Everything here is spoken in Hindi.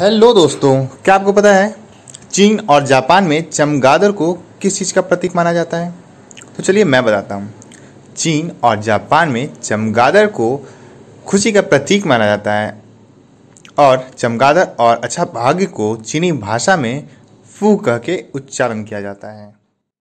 हेलो दोस्तों क्या आपको पता है चीन और जापान में चमगादड़ को किस चीज़ का प्रतीक माना जाता है तो चलिए मैं बताता हूँ चीन और जापान में चमगादड़ को खुशी का प्रतीक माना जाता है और चमगादड़ और अच्छा भाग्य को चीनी भाषा में फू कह के उच्चारण किया जाता है